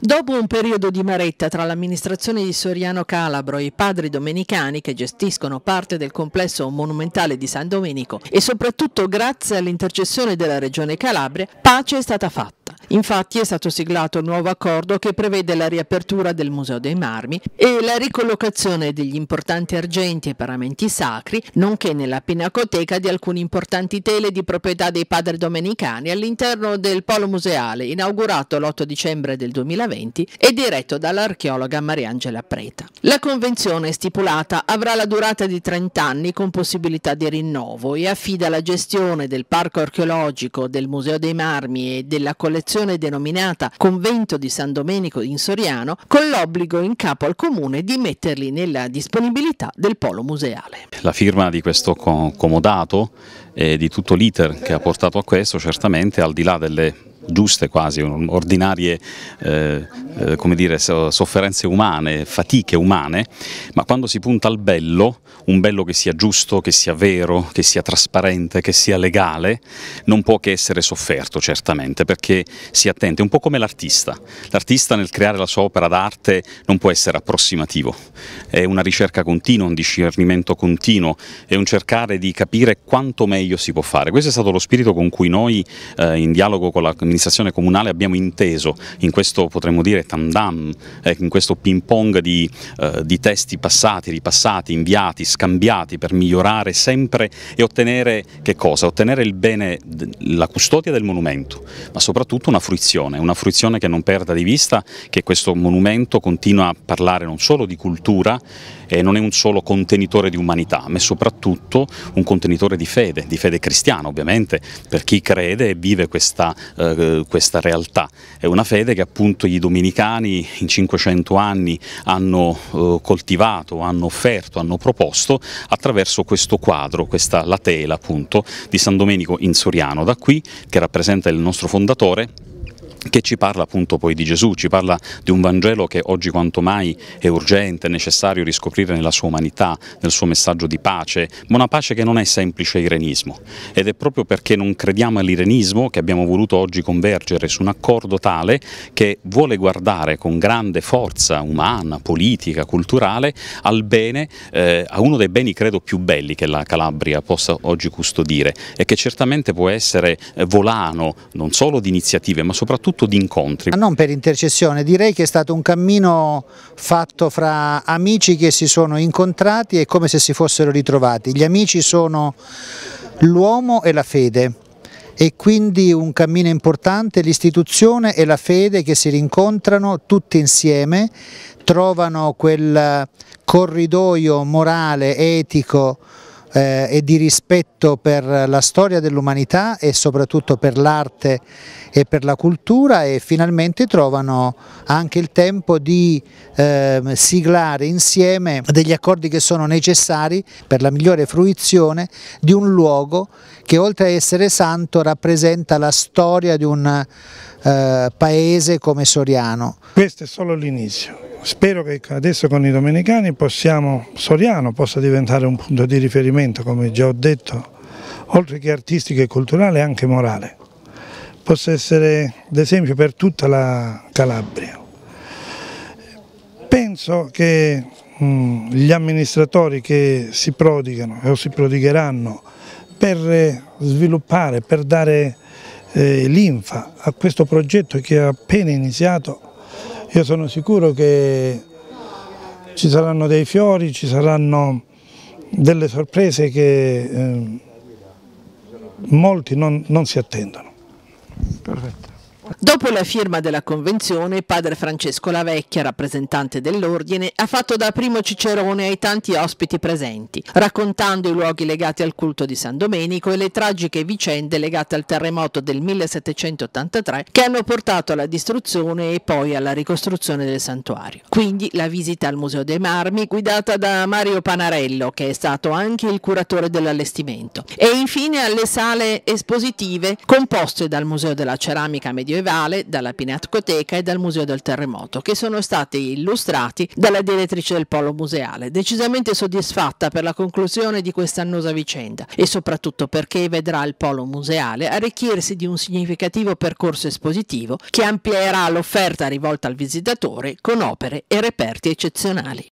Dopo un periodo di maretta tra l'amministrazione di Soriano Calabro e i padri domenicani che gestiscono parte del complesso monumentale di San Domenico e soprattutto grazie all'intercessione della Regione Calabria, pace è stata fatta. Infatti è stato siglato un nuovo accordo che prevede la riapertura del Museo dei Marmi e la ricollocazione degli importanti argenti e paramenti sacri, nonché nella pinacoteca di alcune importanti tele di proprietà dei padri domenicani all'interno del polo museale, inaugurato l'8 dicembre del 2020 e diretto dall'archeologa Mariangela Preta. La convenzione stipulata avrà la durata di 30 anni con possibilità di rinnovo e affida la gestione del parco archeologico, del Museo dei Marmi e della collezione fondazione denominata Convento di San Domenico in Soriano, con l'obbligo in capo al comune di metterli nella disponibilità del polo museale. La firma di questo comodato e di tutto l'iter che ha portato a questo, certamente al di là delle giuste quasi, ordinarie eh, eh, come dire, sofferenze umane, fatiche umane, ma quando si punta al bello, un bello che sia giusto, che sia vero, che sia trasparente, che sia legale, non può che essere sofferto certamente, perché si attende, un po' come l'artista, l'artista nel creare la sua opera d'arte non può essere approssimativo, è una ricerca continua, un discernimento continuo, è un cercare di capire quanto meglio si può fare, questo è stato lo spirito con cui noi eh, in dialogo con la Commissione amministrazione comunale abbiamo inteso in questo potremmo dire tandem, eh, in questo ping pong di, eh, di testi passati, ripassati, inviati, scambiati per migliorare sempre e ottenere che cosa? Ottenere il bene, la custodia del monumento, ma soprattutto una fruizione, una fruizione che non perda di vista che questo monumento continua a parlare non solo di cultura e non è un solo contenitore di umanità, ma è soprattutto un contenitore di fede, di fede cristiana ovviamente, per chi crede e vive questa eh, questa realtà. È una fede che appunto i domenicani in 500 anni hanno eh, coltivato, hanno offerto, hanno proposto attraverso questo quadro, questa la tela appunto di San Domenico in Soriano, da qui che rappresenta il nostro fondatore che ci parla appunto poi di Gesù, ci parla di un Vangelo che oggi quanto mai è urgente, è necessario riscoprire nella sua umanità, nel suo messaggio di pace, ma una pace che non è semplice irenismo ed è proprio perché non crediamo all'irenismo che abbiamo voluto oggi convergere su un accordo tale che vuole guardare con grande forza umana, politica, culturale al bene, eh, a uno dei beni credo più belli che la Calabria possa oggi custodire e che certamente può essere eh, volano non solo di iniziative ma soprattutto soprattutto di incontri. Ma Non per intercessione, direi che è stato un cammino fatto fra amici che si sono incontrati e come se si fossero ritrovati. Gli amici sono l'uomo e la fede e quindi un cammino importante, l'istituzione e la fede che si rincontrano tutti insieme, trovano quel corridoio morale, etico, eh, e di rispetto per la storia dell'umanità e soprattutto per l'arte e per la cultura e finalmente trovano anche il tempo di eh, siglare insieme degli accordi che sono necessari per la migliore fruizione di un luogo che oltre a essere santo rappresenta la storia di un eh, paese come Soriano. Questo è solo l'inizio. Spero che adesso con i domenicani possiamo, Soriano possa diventare un punto di riferimento, come già ho detto, oltre che artistico e culturale anche morale. Possa essere d'esempio per tutta la Calabria. Penso che mm, gli amministratori che si prodigano o si prodigheranno per eh, sviluppare, per dare eh, linfa a questo progetto che è appena iniziato, io sono sicuro che ci saranno dei fiori, ci saranno delle sorprese che eh, molti non, non si attendono. Perfetto. Dopo la firma della convenzione, padre Francesco La Vecchia, rappresentante dell'ordine, ha fatto da primo cicerone ai tanti ospiti presenti, raccontando i luoghi legati al culto di San Domenico e le tragiche vicende legate al terremoto del 1783 che hanno portato alla distruzione e poi alla ricostruzione del santuario. Quindi la visita al Museo dei Marmi, guidata da Mario Panarello, che è stato anche il curatore dell'allestimento, e infine alle sale espositive composte dal Museo della Ceramica Medioevale medievale, dalla Pinacoteca e dal Museo del Terremoto, che sono stati illustrati dalla direttrice del Polo Museale, decisamente soddisfatta per la conclusione di quest'annosa vicenda e soprattutto perché vedrà il Polo Museale arricchirsi di un significativo percorso espositivo che amplierà l'offerta rivolta al visitatore con opere e reperti eccezionali.